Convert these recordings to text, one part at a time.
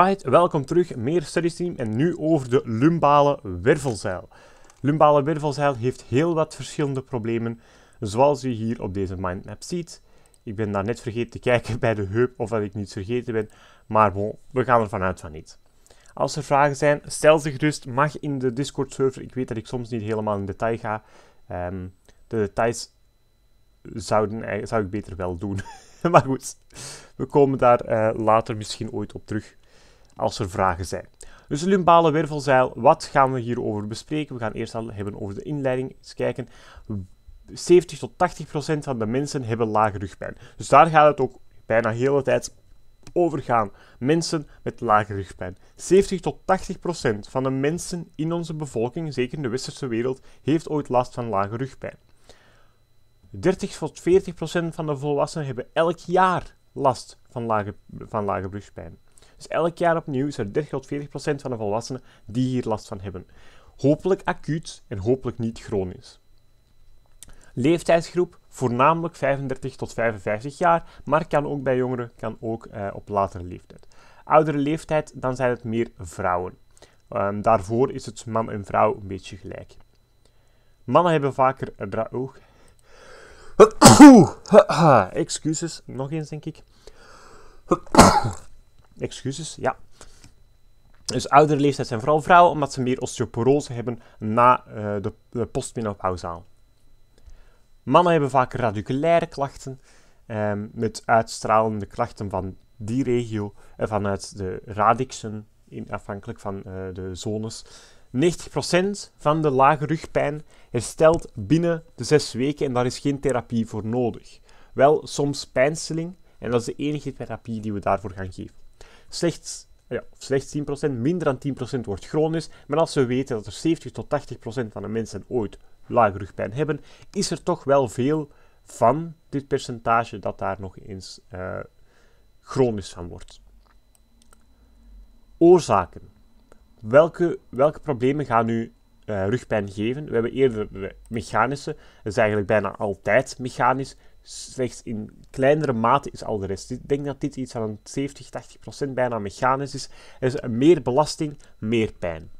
Right, welkom terug, meer Studies Team en nu over de lumbale wervelzeil. Lumbale wervelzeil heeft heel wat verschillende problemen, zoals u hier op deze mindmap ziet. Ik ben daar net vergeten te kijken bij de heup of dat ik niet vergeten ben, maar we gaan er vanuit van niet. Als er vragen zijn, stel ze gerust, mag in de Discord server. Ik weet dat ik soms niet helemaal in detail ga. Ehm, de details zouden, zou ik beter wel doen. maar goed, we komen daar eh, later misschien ooit op terug als er vragen zijn. Dus de lumbale wervelzeil, wat gaan we hierover bespreken? We gaan eerst al hebben over de inleiding. Eens kijken. 70 tot 80 procent van de mensen hebben lage rugpijn. Dus daar gaat het ook bijna de hele tijd over gaan. Mensen met lage rugpijn. 70 tot 80 procent van de mensen in onze bevolking, zeker in de westerse wereld, heeft ooit last van lage rugpijn. 30 tot 40 procent van de volwassenen hebben elk jaar last van lage, van lage rugpijn. Dus elk jaar opnieuw is er 30 tot 40 procent van de volwassenen die hier last van hebben. Hopelijk acuut en hopelijk niet chronisch. Leeftijdsgroep voornamelijk 35 tot 55 jaar, maar kan ook bij jongeren, kan ook eh, op latere leeftijd. Oudere leeftijd, dan zijn het meer vrouwen. Ehm, daarvoor is het man en vrouw een beetje gelijk. Mannen hebben vaker een oog. Excuses, nog eens denk ik. excuses, ja. Dus oudere leeftijd zijn vooral vrouwen, omdat ze meer osteoporose hebben na eh, de, postmenopausaal. Mannen hebben vaak radiculaire klachten, ehm, met uitstralende klachten van die regio, en eh, vanuit de radixen, in, afhankelijk van eh, de zones. 90% van de lage rugpijn herstelt binnen de 6 weken en daar is geen therapie voor nodig. Wel soms pijnstilling en dat is de enige therapie die we daarvoor gaan geven. Slechts, ja, slechts 10%, minder dan 10% wordt chronisch. Maar als we weten dat er 70 tot 80% van de mensen ooit lage rugpijn hebben, is er toch wel veel van dit percentage dat daar nog eens eh, chronisch van wordt. Oorzaken. Welke, welke problemen gaan nu eh, rugpijn geven? We hebben eerder mechanische, dat is eigenlijk bijna altijd mechanisch, slechts in kleinere mate is al de rest. Ik denk dat dit iets van 70, 80 bijna mechanisch is. Is meer belasting, meer pijn.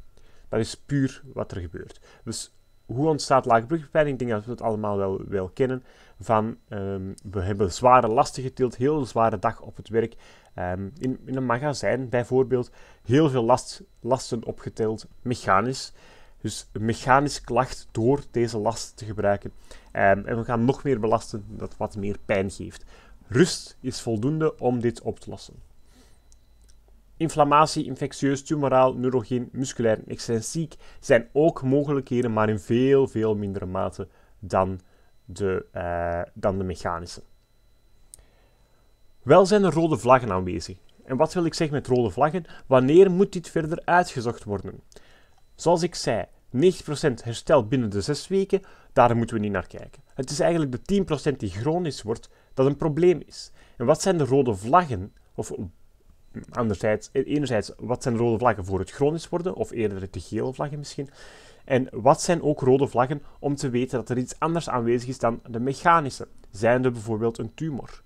Dat is puur wat er gebeurt. Dus hoe ontstaat laagbruggepijn? Ik denk dat we het allemaal wel, wel kennen. Van, ehm, we hebben zware lasten getild, heel zware dag op het werk. Ehm, in, in, een magazijn bijvoorbeeld, heel veel last, lasten opgetild. mechanisch. Dus mechanisch klacht door deze last te gebruiken. Ehm, en we gaan nog meer belasten dat wat meer pijn geeft. Rust is voldoende om dit op te lossen. Inflammatie, infectieus, tumoraal, neurogeen, musculair en extensiek zijn ook mogelijkheden, maar in veel, veel mindere mate dan de, eh, dan de mechanische. Wel zijn er rode vlaggen aanwezig. En wat wil ik zeggen met rode vlaggen? Wanneer moet dit verder uitgezocht worden? Zoals ik zei, 90% herstelt binnen de 6 weken, daar moeten we niet naar kijken. Het is eigenlijk de 10% die chronisch wordt dat een probleem is. En wat zijn de rode vlaggen? Of anderzijds, e-, enerzijds, wat zijn de rode vlaggen voor het chronisch worden? Of eerder de gele vlaggen misschien? En wat zijn ook rode vlaggen om te weten dat er iets anders aanwezig is dan de mechanische? Zijn er bijvoorbeeld een tumor?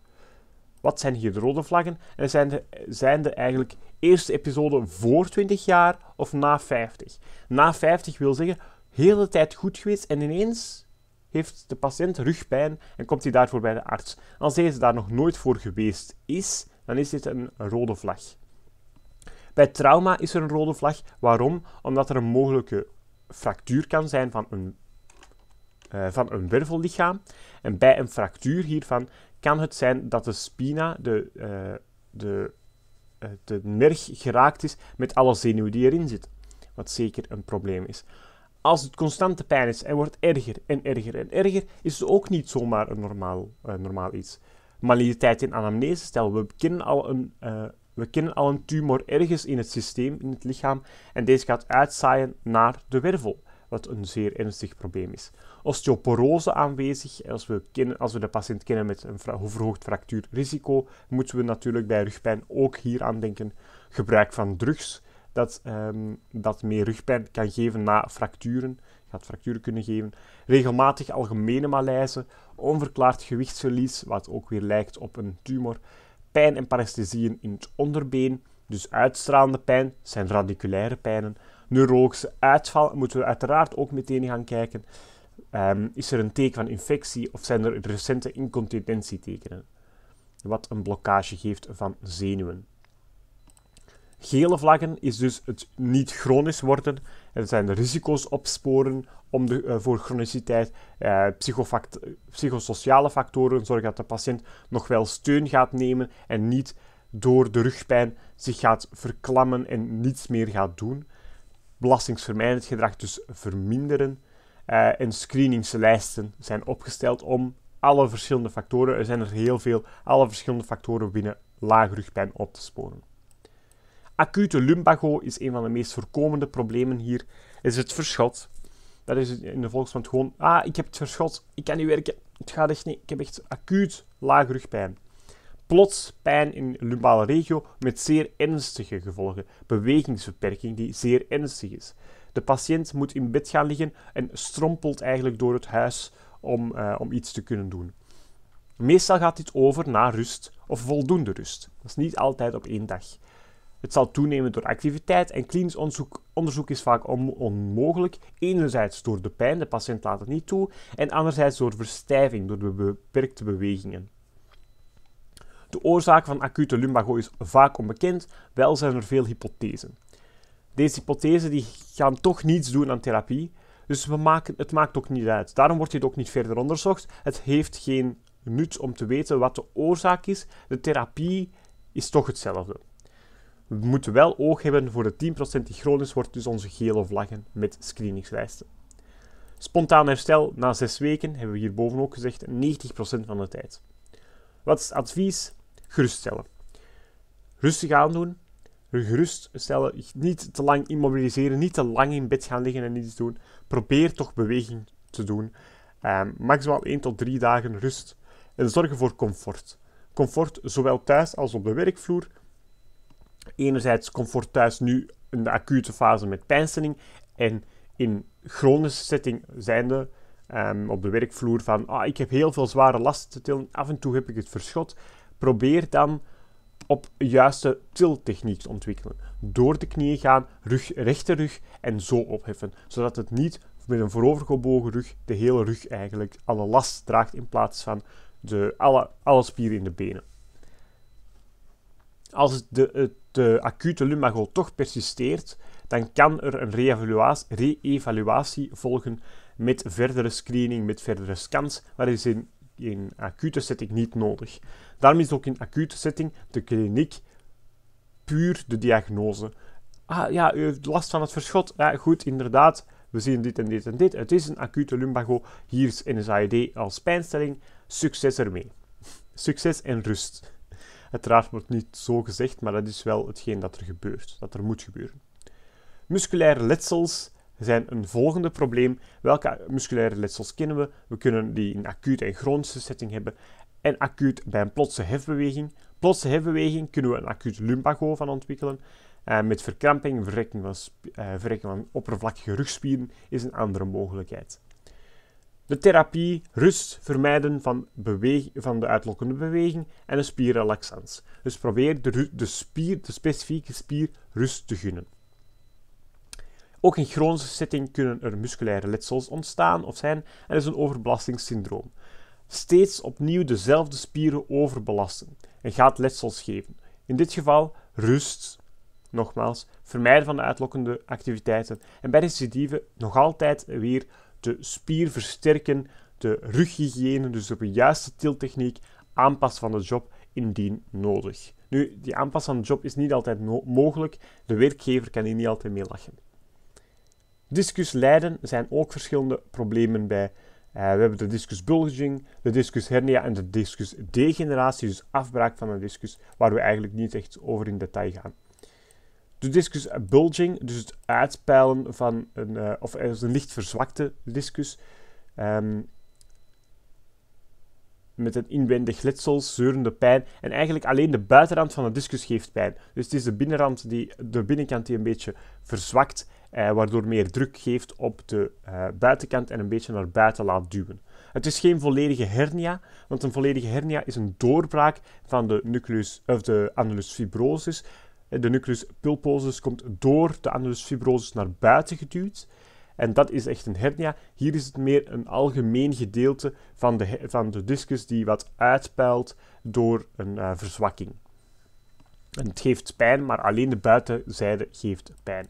Wat zijn hier de rode vlaggen? En zijn er, zijn de eigenlijk eerste episode voor 20 jaar of na 50? Na 50 wil zeggen, heel de tijd goed geweest en ineens heeft de patiënt rugpijn en komt hij daarvoor bij de arts. Als deze daar nog nooit voor geweest is, dan is dit een rode vlag. Bij trauma is er een rode vlag. Waarom? Omdat er een mogelijke fractuur kan zijn van een, eh, van een wervellichaam. En bij een fractuur hiervan kan het zijn dat de spina, de, eh, de, eh, de merg, geraakt is met alle zenuw die erin zit. Wat zeker een probleem is. Als het constante pijn is en wordt erger en erger en erger, is het ook niet zomaar een normaal, eh, normaal iets. Maliditeit in anamnese, stel we kennen al een, we kennen al een tumor ergens in het systeem, in het lichaam, en deze gaat uitzaaien naar de wervel wat een zeer ernstig probleem is. Osteoporose aanwezig, als we, kennen, als we de patiënt kennen met een verhoogd fractuurrisico, moeten we natuurlijk bij rugpijn ook hier aan denken. Gebruik van drugs, dat, ehm, dat meer rugpijn kan geven na fracturen, gaat fracturen kunnen geven. Regelmatig algemene malaise, onverklaard gewichtsverlies, wat ook weer lijkt op een tumor. Pijn en paresthesieën in het onderbeen, dus uitstralende pijn, zijn radiculaire pijnen neurologische uitval, moeten we uiteraard ook meteen gaan kijken. Ehm, is er een teken van infectie of zijn er recente incontinentietekenen? Wat een blokkage geeft van zenuwen. Gele vlaggen is dus het niet chronisch worden. Er zijn risico's opsporen om de, eh, voor chroniciteit. Eh, psychosociale factoren zorgen dat de patiënt nog wel steun gaat nemen en niet door de rugpijn zich gaat verklammen en niets meer gaat doen belastingsvermijdend gedrag dus verminderen. Uh, en screeningslijsten zijn opgesteld om alle verschillende factoren, er zijn er heel veel, alle verschillende factoren binnen rugpijn op te sporen. Acute lumbago is een van de meest voorkomende problemen hier. Is het verschot. Dat is in de volksmond gewoon, ah, ik heb het verschot, ik kan niet werken, het gaat echt niet, ik heb echt acuut laag rugpijn plots pijn in de lumbale regio met zeer ernstige gevolgen, bewegingsbeperking die zeer ernstig is. De patiënt moet in bed gaan liggen en strompelt eigenlijk door het huis om, eh, om iets te kunnen doen. Meestal gaat dit over naar rust of voldoende rust. Dat is niet altijd op één dag. Het zal toenemen door activiteit en klinisch onderzoek, onderzoek is vaak onmogelijk. Enerzijds door de pijn, de patiënt laat het niet toe, en anderzijds door verstijving, door de beperkte bewegingen. De oorzaak van acute lumbago is vaak onbekend, wel zijn er veel hypothesen. Deze hypothesen die gaan toch niets doen aan therapie, dus we maken, het maakt ook niet uit. Daarom wordt dit ook niet verder onderzocht. Het heeft geen nut om te weten wat de oorzaak is. De therapie is toch hetzelfde. We moeten wel oog hebben voor de 10% die chronisch wordt, dus onze gele vlaggen met screeningslijsten. Spontaan herstel na 6 weken, hebben we hierboven ook gezegd, 90% van de tijd. Wat is advies? geruststellen. Rustig aandoen, geruststellen, niet te lang immobiliseren, niet te lang in bed gaan liggen en niets doen. Probeer toch beweging te doen. Ehm, maximaal 1 tot 3 dagen rust. En zorgen voor comfort. Comfort zowel thuis als op de werkvloer. Enerzijds comfort thuis nu in de acute fase met pijnstelling en in chronische setting zijnde um, op de werkvloer van ah, ik heb heel veel zware lasten te tillen, af en toe heb ik het verschot probeer dan op juiste tiltechniek te ontwikkelen. Door de knieën gaan, rug, rechte rug en zo opheffen. Zodat het niet met een voorovergebogen rug de hele rug eigenlijk alle last draagt in plaats van de, alle, spieren in de benen. Als de, de acute lumbago toch persisteert, dan kan er een re-evaluatie volgen met verdere screening, met verdere scans, waarin in acute setting niet nodig. Daarom is ook in acute setting de kliniek puur de diagnose. Ah ja, u heeft last van het verschot. Ja, goed, inderdaad. We zien dit en dit en dit. Het is een acute lumbago. Hier is NSAID als pijnstelling. Succes ermee. Succes en rust. Uiteraard wordt niet zo gezegd, maar dat is wel hetgeen dat er gebeurt, dat er moet gebeuren. Musculaire letsels zijn een volgende probleem. Welke musculaire letsels kennen we? We kunnen die in acuut en chronische setting hebben. En acuut bij een plotse hefbeweging. Plotse hefbeweging kunnen we een acuut lumbago van ontwikkelen. Eh, met verkramping, verrekking van, eh, verrekking van oppervlakkige rugspieren is een andere mogelijkheid. De therapie, rust, vermijden van, van de uitlokkende beweging en een spierrelaxans. Dus probeer de, de, spier, de specifieke spier rust te gunnen. Ook in chronische setting kunnen er musculaire letsels ontstaan of zijn en is een overbelastingssyndroom. Steeds opnieuw dezelfde spieren overbelasten en gaat letsels geven. In dit geval rust, nogmaals, vermijden van de uitlokkende activiteiten en bij recidive nog altijd weer de spier versterken, de rughygiëne, dus op de juiste tiltechniek, aanpassen van de job indien nodig. Nu, die aanpassen van de job is niet altijd mogelijk, de werkgever kan hier niet altijd mee lachen. Discus lijden, zijn ook verschillende problemen bij. Eh, we hebben de discus bulging, de discus hernia en de discus degeneratie, dus afbraak van een discus, waar we eigenlijk niet echt over in detail gaan. De discus bulging, dus het uitpeilen van een, uh, of een licht verzwakte discus, ehm, met een inwendig letsel, zeurende pijn. En eigenlijk alleen de buitenrand van de discus geeft pijn. Dus het is de binnenrand, die, de binnenkant die een beetje verzwakt eh, waardoor meer druk geeft op de eh, buitenkant en een beetje naar buiten laat duwen. Het is geen volledige hernia, want een volledige hernia is een doorbraak van de, nucleus, of de annulus fibrosis. De nucleus pulposus komt door de annulus fibrosus naar buiten geduwd. En dat is echt een hernia. Hier is het meer een algemeen gedeelte van de, van de discus die wat uitpuilt door een eh, verzwakking. En het geeft pijn, maar alleen de buitenzijde geeft pijn.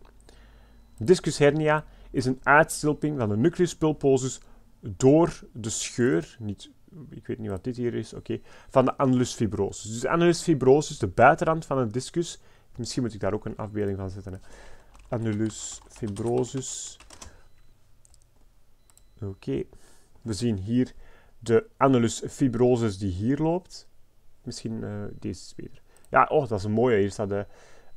Discus hernia is een uitstilping van de nucleus pulposus door de scheur, niet, ik weet niet wat dit hier is, oké, van de annulus fibrosus. Dus de annulus fibrosus, de buitenrand van het discus, misschien moet ik daar ook een afbeelding van zetten. Hè. Annulus fibrosus. Oké, we zien hier de annulus fibrosus die hier loopt. Misschien eh, deze is beter. Ja, oh, dat is een mooie. Hier staat eh,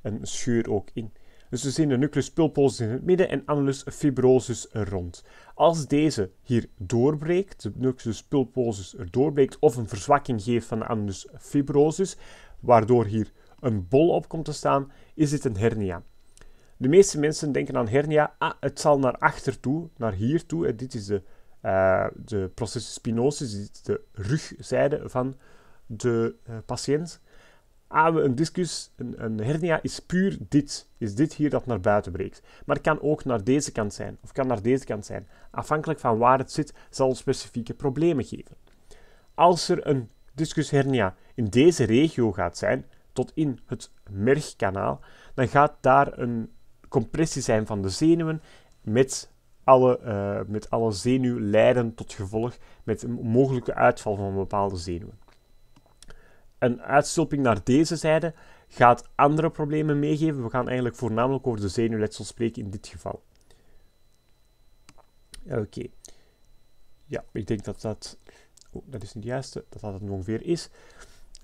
een scheur ook in. Dus we zien de nucleus pulposus in het midden en annulus fibrosus rond. Als deze hier doorbreekt, de nucleus pulposus er doorbreekt of een verzwakking geeft van de annulus fibrosus, waardoor hier een bol op komt te staan, is dit een hernia. De meeste mensen denken aan hernia, ah, het zal naar achter toe, naar hier toe. Eh, dit is de, eh, de processus spinosus, dit is de rugzijde van de eh, patiënt ah, een discus, een, een, hernia is puur dit. Is dit hier dat naar buiten breekt. Maar het kan ook naar deze kant zijn, of kan naar deze kant zijn. Afhankelijk van waar het zit, zal het specifieke problemen geven. Als er een discus hernia in deze regio gaat zijn, tot in het mergkanaal, dan gaat daar een compressie zijn van de zenuwen met alle, uh, met alle zenuwlijden tot gevolg, met een mogelijke uitval van bepaalde zenuwen een uitstulping naar deze zijde gaat andere problemen meegeven. We gaan eigenlijk voornamelijk over de zenuwletsel spreken in dit geval. Oké. Ja, ik denk dat dat... Oh, dat is niet het juiste. Dat dat het ongeveer is.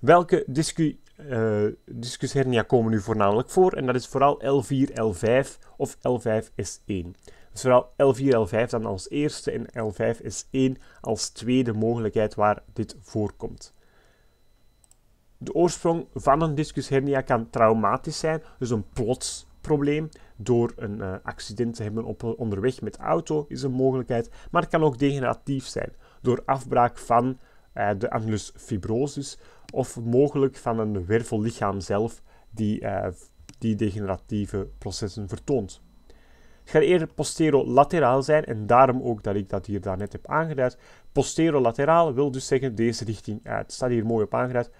Welke discu, uh, discushernia komen nu voornamelijk voor? En dat is vooral L4, L5 of L5S1. Dus vooral L4, L5 dan als eerste en L5S1 als tweede mogelijkheid waar dit voorkomt. De oorsprong van een hernia kan traumatisch zijn, dus een plots probleem. Door een eh, accident te hebben op, onderweg met auto is een mogelijkheid, maar het kan ook degeneratief zijn. Door afbraak van eh, de annulus fibrosis of mogelijk van een wervellichaam zelf die eh, die degeneratieve processen vertoont. Het gaat eerder posterolateraal zijn en daarom ook dat ik dat hier daarnet heb aangeduid. Posterolateraal wil dus zeggen deze richting uit. Het staat hier mooi op aangeduid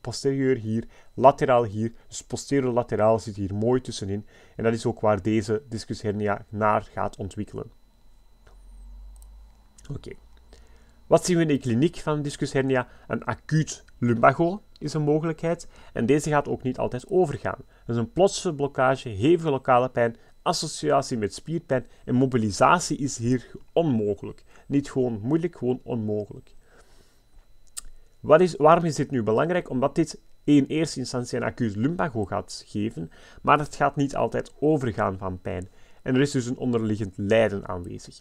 posterior, hier, lateraal hier. Dus lateraal zit hier mooi tussenin. En dat is ook waar deze hernia naar gaat ontwikkelen. Oké. Wat zien we in de kliniek van discus hernia? Een acuut lumbago is een mogelijkheid. En deze gaat ook niet altijd overgaan. Dus een plotse blokkage, hevige lokale pijn, associatie met spierpijn en mobilisatie is hier onmogelijk. Niet gewoon moeilijk, gewoon onmogelijk. Wat is, waarom is dit nu belangrijk? Omdat dit in eerste instantie een acuut lumbago gaat geven, maar het gaat niet altijd overgaan van pijn. En er is dus een onderliggend lijden aanwezig.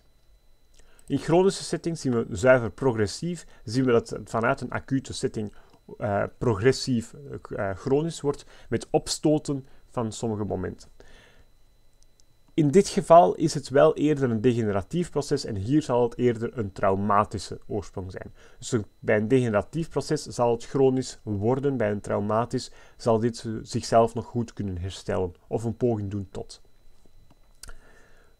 In chronische settings zien we zuiver progressief, zien we dat vanuit een acute setting eh, progressief eh, chronisch wordt, met opstoten van sommige momenten. In dit geval is het wel eerder een degeneratief proces en hier zal het eerder een traumatische oorsprong zijn. Dus bij een degeneratief proces zal het chronisch worden, bij een traumatisch zal dit zichzelf nog goed kunnen herstellen of een poging doen tot.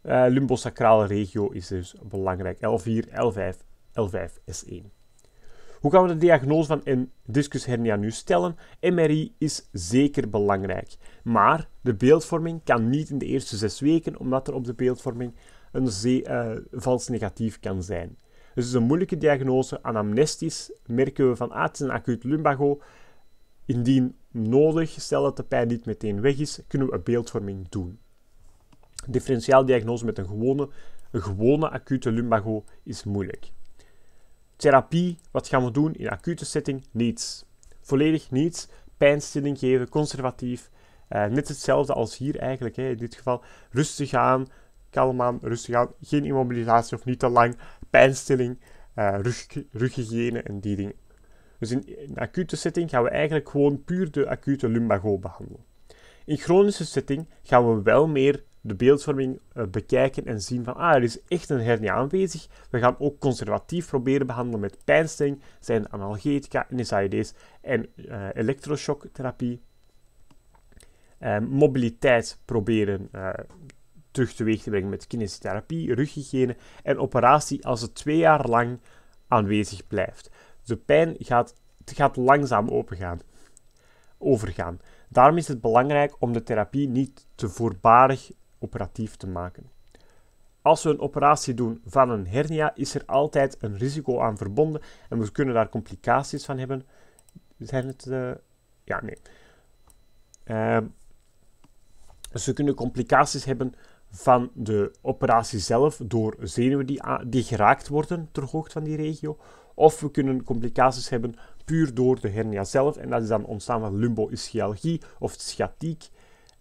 Uh, lumbosacrale regio is dus belangrijk. L4, L5, L5, S1. Hoe gaan we de diagnose van een discus hernia nu stellen? MRI is zeker belangrijk, maar de beeldvorming kan niet in de eerste zes weken, omdat er op de beeldvorming een uh, vals negatief kan zijn. Dus het is een moeilijke diagnose. Anamnestisch merken we van ah, het is een acuut lumbago. Indien nodig, stel dat de pijn niet meteen weg is, kunnen we een beeldvorming doen. Differentiaaldiagnose met een gewone, een gewone acute lumbago is moeilijk. Therapie, wat gaan we doen in acute setting? Niets. Volledig niets. Pijnstilling geven, conservatief. Eh, net hetzelfde als hier eigenlijk, hè, in dit geval. Rustig aan, kalm aan, rustig aan. Geen immobilisatie of niet te lang. Pijnstilling, uh, rughygiëne en die dingen. Dus in, in acute setting gaan we eigenlijk gewoon puur de acute lumbago behandelen. In chronische setting gaan we wel meer de beeldvorming eh, bekijken en zien van, ah, er is echt een hernia aanwezig. We gaan ook conservatief proberen behandelen met pijnstilling, zijn analgetica, NSAID's en uh, elektroshocktherapie. Ehm, mobiliteit proberen eh, terug teweeg te brengen met kinesiotherapie, rughygiëne en operatie als het twee jaar lang aanwezig blijft. De pijn gaat, gaat langzaam opengaan, overgaan. Daarom is het belangrijk om de therapie niet te voorbarig operatief te maken. Als we een operatie doen van een hernia, is er altijd een risico aan verbonden en we kunnen daar complicaties van hebben. Zijn het. Eh, ja, nee. Uh, we kunnen complicaties hebben van de operatie zelf door zenuwen die, die geraakt worden ter hoogte van die regio. Of we kunnen complicaties hebben puur door de hernia zelf. En dat is dan ontstaan van lumboischialgie of sciatiek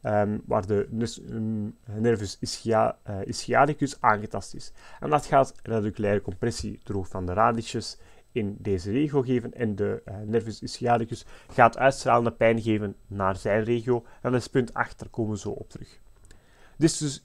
Ehm, waar de ehm, nervus ischia, eh, ischiadicus aangetast is. En dat gaat radiculaire compressie droog van de radicus in deze regio geven en de uh, nervus ischiadicus gaat uitstralende pijn geven naar zijn regio. En dat is punt 8, daar komen we zo op terug.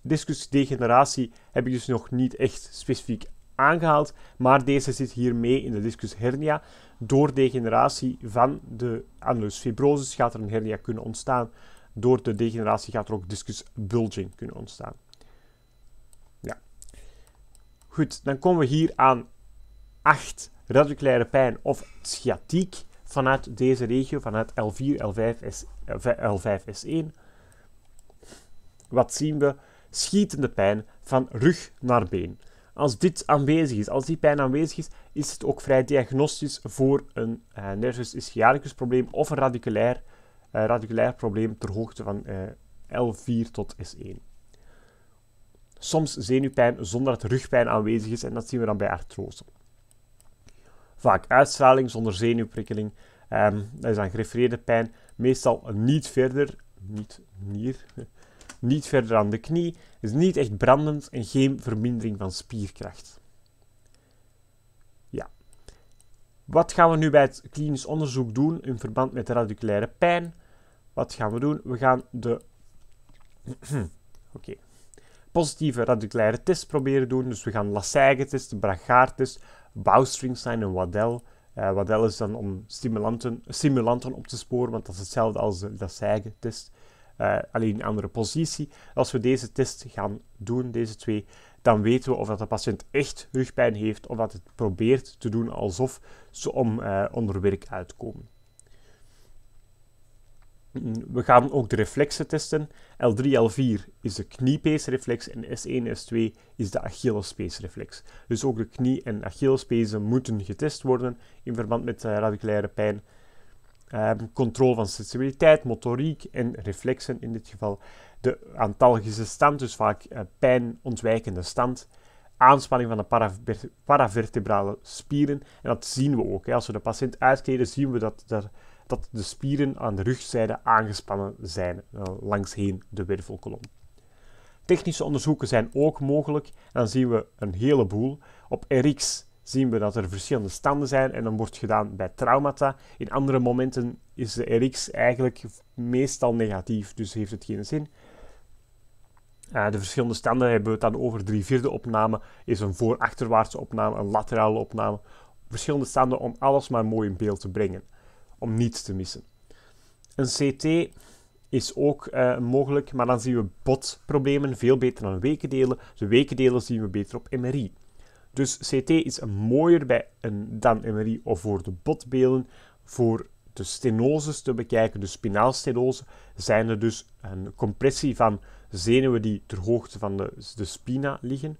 Discus, degeneratie heb ik dus nog niet echt specifiek aangehaald, maar deze zit hier mee in de discus hernia. Door degeneratie van de annulus fibrosis gaat er een hernia kunnen ontstaan. Door de degeneratie gaat er ook discus bulging kunnen ontstaan. Ja. Goed, dan komen we hier aan 8 radiculaire pijn of sciatiek vanuit deze regio, vanuit L4, L5, S, eh, L5, S1. Wat zien we? Schietende pijn van rug naar been. Als dit aanwezig is, als die pijn aanwezig is, is het ook vrij diagnostisch voor een uh, nervus ischiaticus probleem of een radiculair eh, radiculair probleem ter hoogte van eh, L4 tot S1. Soms zenuwpijn zonder dat rugpijn aanwezig is en dat zien we dan bij artrose. Vaak uitstraling zonder zenuwprikkeling. Um, dat is dan gerefereerde pijn. Meestal niet verder, niet hier, niet verder aan de knie. Is niet echt brandend en geen vermindering van spierkracht. Ja. Wat gaan we nu bij het klinisch onderzoek doen in verband met de radiculaire pijn? Wat gaan we doen? We gaan de positieve radiculaire test proberen doen. Dus we gaan lasseige test Bragaard-test, Bowstring-sign en Waddell. Uh, Waddell is dan om stimulanten, stimulanten op te sporen, want dat is hetzelfde als de lasseige test Uh, alleen een andere positie. Als we deze test gaan doen, deze twee, dan weten we of dat de patiënt echt rugpijn heeft of dat het probeert te doen alsof ze om uh, eh, onderwerk uitkomen. We gaan ook de reflexen testen. L3, L4 is de kniepeesreflex en S1, S2 is de achillespeesreflex. Dus ook de knie- en achillespezen moeten getest worden in verband met eh, radiculaire pijn. Ehm, controle van sensibiliteit, motoriek en reflexen in dit geval. De antalgische stand, dus vaak eh, pijnontwijkende stand. Aanspanning van de paravertebrale spieren. En dat zien we ook. Hè. Als we de patiënt uitkleden, zien we dat er dat de spieren aan de rugzijde aangespannen zijn eh, langsheen de wervelkolom. Technische onderzoeken zijn ook mogelijk en dan zien we een heleboel. Op RX zien we dat er verschillende standen zijn en dan wordt gedaan bij traumata. In andere momenten is de RX eigenlijk meestal negatief, dus heeft het geen zin. Eh, de verschillende standen hebben we het dan over. Drie vierde opname is een voor-achterwaartse opname, een laterale opname. Verschillende standen om alles maar mooi in beeld te brengen om niets te missen. Een CT is ook eh, mogelijk, maar dan zien we botproblemen veel beter dan wekendelen. De wekendelen zien we beter op MRI. Dus CT is mooier bij een, dan MRI of voor de botbeelden. Voor de stenoses te bekijken, de spinaalstenose, zijn er dus een compressie van zenuwen die ter hoogte van de, de spina liggen.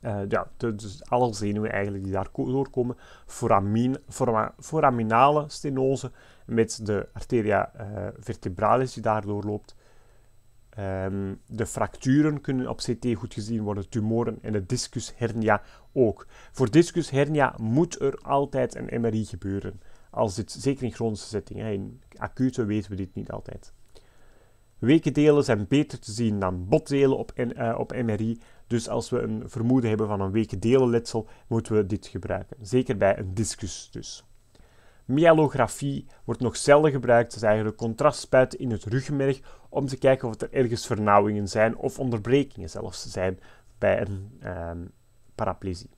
Eh, ja, dus alle zenuwen eigenlijk die daar doorkomen, foramin, forma, foraminale stenose met de arteria eh, vertebralis die daar loopt. Ehm, de fracturen kunnen op CT goed gezien worden, tumoren en de discus hernia ook. Voor discus hernia moet er altijd een MRI gebeuren. Als dit, zeker in chronische zettingen, in acute weten we dit niet altijd. Wekendelen zijn beter te zien dan botdelen op, eh, op MRI. Dus als we een vermoeden hebben van een wekendelen letsel, moeten we dit gebruiken. Zeker bij een discus dus. Myelografie wordt nog zelden gebruikt. Dat is eigenlijk contrastspuit in het ruggenmerg om te kijken of er ergens vernauwingen zijn of onderbrekingen zelfs zijn bij een uh, paraplegie.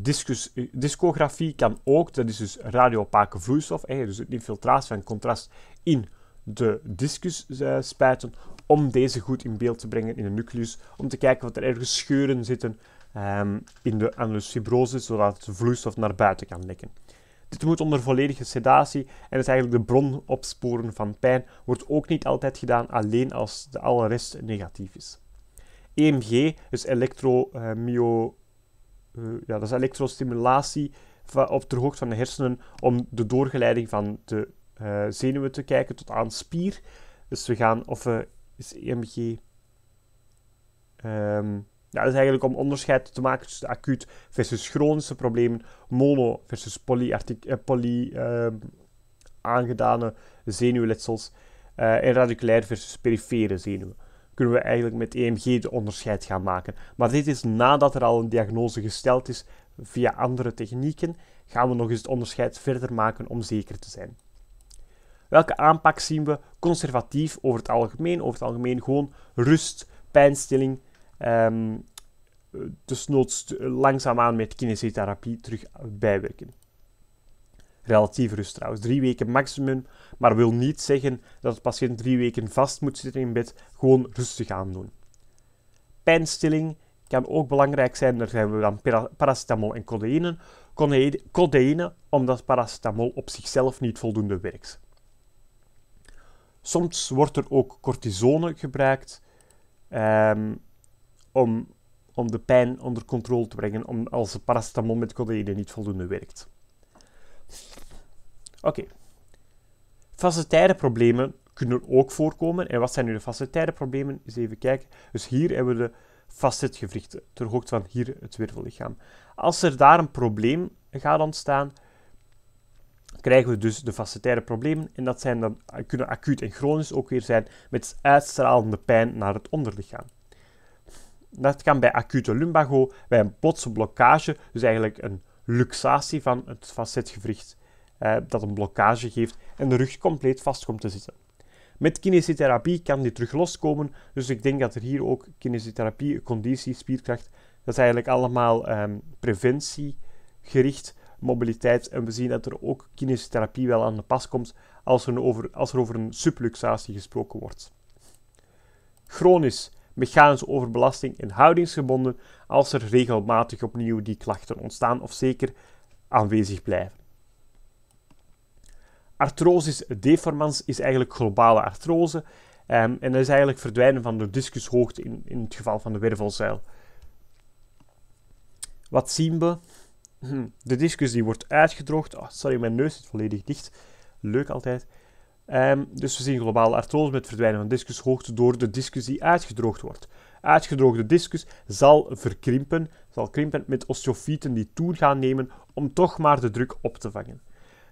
Discus, discografie kan ook, dat is dus radioopake vloeistof, dus het infiltratie van contrast in de discus eh, spuiten, om deze goed in beeld te brengen in de nucleus, om te kijken wat er ergens scheuren zitten ehm, in de annulus fibrosis, zodat de vloeistof naar buiten kan lekken. Dit moet onder volledige sedatie en is eigenlijk de bron opsporen van pijn, wordt ook niet altijd gedaan, alleen als de alle rest negatief is. EMG, dus elektromyo eh, ja, dat is elektrostimulatie op de hoogte van de hersenen om de doorgeleiding van de eh, zenuwen te kijken tot aan spier. Dus we gaan, of we, eh, is EMG... E ehm, ja, dat is eigenlijk om onderscheid te maken tussen acuut versus chronische problemen, mono versus poly, poly ehm, aangedane zenuwletsels en radiculair versus perifere zenuwen kunnen we eigenlijk met EMG de onderscheid gaan maken. Maar dit is nadat er al een diagnose gesteld is via andere technieken, gaan we nog eens het onderscheid verder maken om zeker te zijn. Welke aanpak zien we? Conservatief over het algemeen, over het algemeen gewoon rust, pijnstilling, ehm, eh, dus noods langzaamaan met kinesiotherapie terug bijwerken relatief rust trouwens. Drie weken maximum, maar wil niet zeggen dat de patiënt drie weken vast moet zitten in bed. Gewoon rustig aandoen. Pijnstilling kan ook belangrijk zijn. Daar zijn we dan paracetamol en codeïne. Codeïne, omdat paracetamol op zichzelf niet voldoende werkt. Soms wordt er ook cortisone gebruikt ehm, om, om de pijn onder controle te brengen, om, als de paracetamol met codeïne niet voldoende werkt. Oké. facetaire problemen kunnen ook voorkomen. En wat zijn nu de facetaire problemen? Eens even kijken. Dus hier hebben we de facetgewrichten, ter hoogte van hier het wervellichaam. Als er daar een probleem gaat ontstaan, krijgen we dus de facetaire problemen. En dat zijn dan, kunnen acuut en chronisch ook weer zijn met uitstralende pijn naar het onderlichaam. Dat kan bij acute lumbago, bij een plotse blokkage, dus eigenlijk een luxatie van het facetgewricht eh, dat een blokkage geeft en de rug compleet vast komt te zitten. Met kinesiotherapie kan die terug loskomen, dus ik denk dat er hier ook kinesiotherapie, conditie, spierkracht, dat is eigenlijk allemaal ehm, preventiegericht, preventie gericht, mobiliteit. En we zien dat er ook kinesiotherapie wel aan de pas komt als er over, als er over een subluxatie gesproken wordt. Chronisch mechanische overbelasting en houdingsgebonden als er regelmatig opnieuw die klachten ontstaan of zeker aanwezig blijven. Artrosis deformans is eigenlijk globale artrose ehm, en dat is eigenlijk verdwijnen van de discushoogte in, in het geval van de wervelzuil. Wat zien we? De discus die wordt uitgedroogd. Oh, sorry, mijn neus zit volledig dicht. Leuk altijd. Ehm, dus we zien globale artrose met verdwijnen van discushoogte door de discus die uitgedroogd wordt. Uitgedroogde discus zal verkrimpen, zal krimpen met osteofieten die toe gaan nemen om toch maar de druk op te vangen.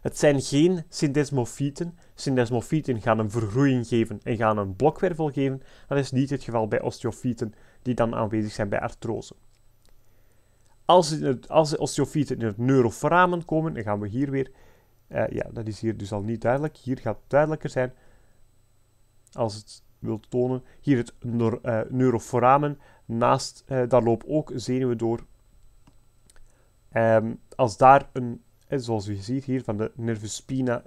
Het zijn geen syndesmofieten. Syndesmofieten gaan een vergroeiing geven en gaan een blokwervel geven. Dat is niet het geval bij osteofieten die dan aanwezig zijn bij artrose. Als, als de osteofieten in het neuroforamen komen, dan gaan we hier weer eh, ja, dat is hier dus al niet duidelijk. Hier gaat het duidelijker zijn als het wilt tonen. Hier het eh, neuroforamen. Naast, uh, daar lopen ook zenuwen door. Ehm, als daar een, zoals u ziet hier, van de nervus spina,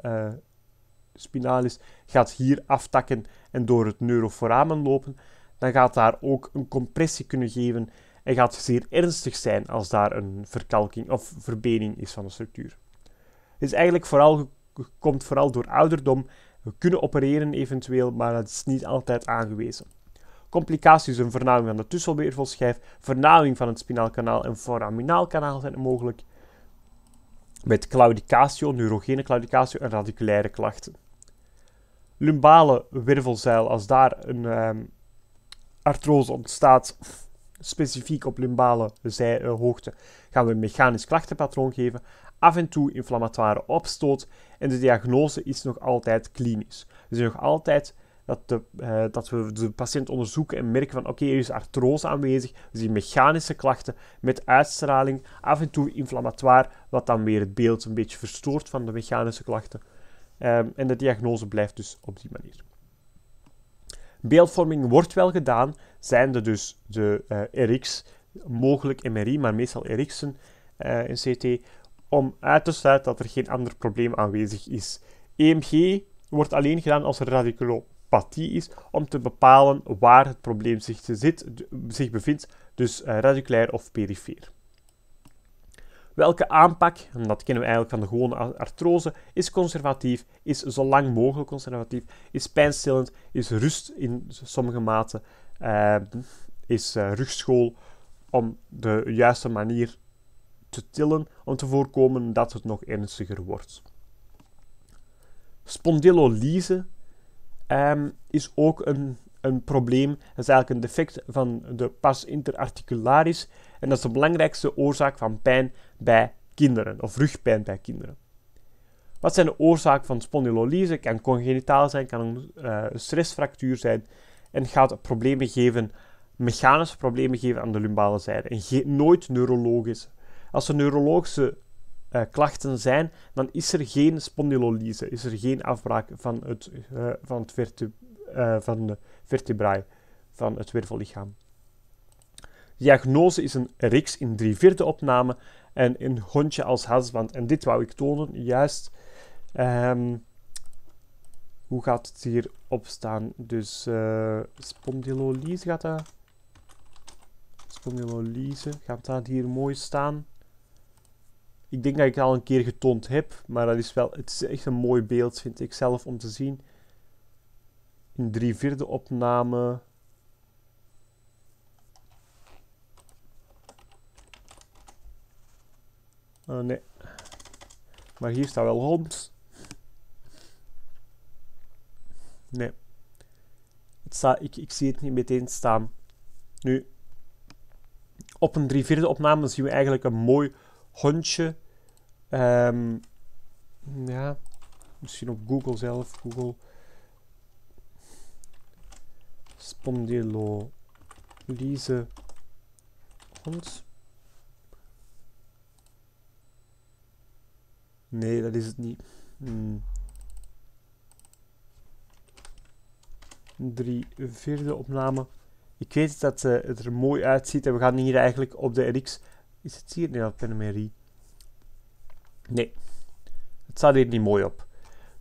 spinalis, gaat hier aftakken en door het neuroforamen lopen, dan gaat daar ook een compressie kunnen geven en gaat zeer ernstig zijn als daar een verkalking of verbening is van de structuur is eigenlijk vooral, komt vooral door ouderdom. We kunnen opereren eventueel, maar dat is niet altijd aangewezen. Complicaties een vernauwing van de tussenwervelschijf, vernauwing van het spinaal kanaal en foraminaal kanaal zijn mogelijk. Met claudicatio, neurogene claudicatio en radiculaire klachten. Lumbale wervelzeil als daar een um, artrose ontstaat, specifiek op lumbale zij, eh, hoogte, gaan we een mechanisch klachtenpatroon geven af en toe inflammatoire opstoot en de diagnose is nog altijd klinisch. Dus nog altijd dat, de, eh, dat we de patiënt onderzoeken en merken van oké, okay, er is artrose aanwezig, dus die mechanische klachten met uitstraling, af en toe inflammatoire, wat dan weer het beeld een beetje verstoort van de mechanische klachten. Ehm, en de diagnose blijft dus op die manier. Beeldvorming wordt wel gedaan, zijn er dus de uh, eh, RX, mogelijk MRI, maar meestal RX'en uh, eh, en CT, om uit te sluiten dat er geen ander probleem aanwezig is. EMG wordt alleen gedaan als er radiculopathie is om te bepalen waar het probleem zich, zit, zich bevindt, dus eh, radiculair of perifeer. Welke aanpak, en dat kennen we eigenlijk van de gewone artrose, is conservatief, is zo lang mogelijk conservatief, is pijnstillend, is rust in sommige mate, eh, is eh, rugschool om de juiste manier te tillen om te voorkomen dat het nog ernstiger wordt. Spondylolyse ehm, is ook een, een probleem. Dat is eigenlijk een defect van de pas interarticularis en dat is de belangrijkste oorzaak van pijn bij kinderen of rugpijn bij kinderen. Wat zijn de oorzaken van spondylolyse? Kan congenitaal zijn, kan eh, een stressfractuur zijn en gaat problemen geven, mechanische problemen geven aan de lumbale zijde en nooit neurologisch als er neurologische eh, klachten zijn, dan is er geen spondylolyse, is er geen afbraak van het, eh, van het eh, van de vertebrae, van het wervellichaam. Diagnose is een RX in drie vierde opname en een hondje als hasband. En dit wou ik tonen, juist. Ehm, hoe gaat het hier opstaan? staan? Dus spondylolyse gaat dat... Spondylolyse gaat dat hier mooi staan. Ik denk dat ik het al een keer getoond heb, maar dat is wel, het is echt een mooi beeld, vind ik zelf, om te zien. In drie vierde opname. Oh nee. Maar hier staat wel hond. Nee. Het staat, ik, ik zie het niet meteen staan. Nu, op een drie vierde opname zien we eigenlijk een mooi hondje. Ehm, ja, misschien op Google zelf. Google. Spondylolyse hond. Nee, dat is het niet. Hmm. Drie vierde opname. Ik weet dat uh, het er mooi uitziet en we gaan hier eigenlijk op de RX is het hier? Nee, de Penemerie. Nee. Het staat hier niet mooi op.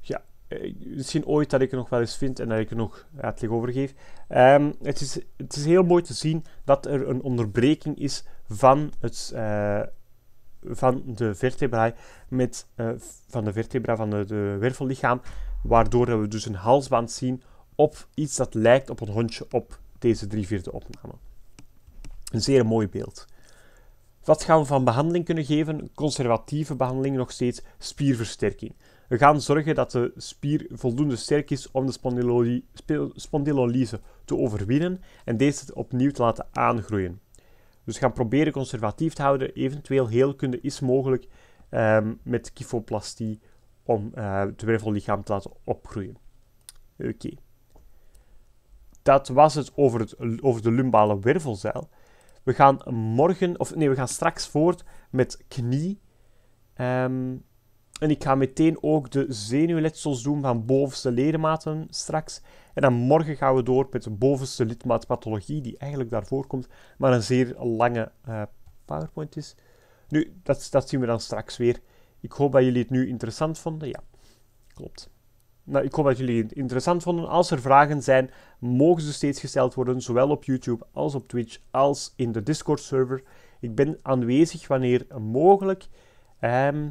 Ja, eh, misschien ooit dat ik er nog wel eens vind en dat ik er nog uitleg over geef. Ehm, het, is, het is heel mooi te zien dat er een onderbreking is van, het, eh, van de vertebra met, eh, van de vertebra van de, de wervellichaam, waardoor we dus een halsband zien op iets dat lijkt op een hondje op deze drie vierde opname. Een zeer mooi beeld. Wat gaan we van behandeling kunnen geven? Conservatieve behandeling nog steeds spierversterking. We gaan zorgen dat de spier voldoende sterk is om de spondylolyse te overwinnen en deze opnieuw te laten aangroeien. Dus gaan proberen conservatief te houden. Eventueel heelkunde is mogelijk ehm, met kyfoplastie om uh, het wervellichaam te laten opgroeien. Oké. Dat was het over, het over de lumbale wervelzeil. We gaan morgen, of nee, we gaan straks voort met knie. Ehm, en ik ga meteen ook de zenuwletsels doen van bovenste ledematen straks. En dan morgen gaan we door met bovenste lidmaatpathologie, die eigenlijk daarvoor komt, maar een zeer lange eh, PowerPoint is. Nu, dat, dat zien we dan straks weer. Ik hoop dat jullie het nu interessant vonden. Ja, klopt. Nou, ik hoop dat jullie het interessant vonden. Als er vragen zijn, mogen ze steeds gesteld worden, zowel op YouTube als op Twitch, als in de Discord-server. Ik ben aanwezig wanneer mogelijk. Ehm,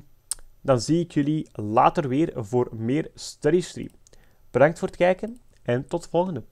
dan zie ik jullie later weer voor meer study stream. Bedankt voor het kijken en tot de volgende.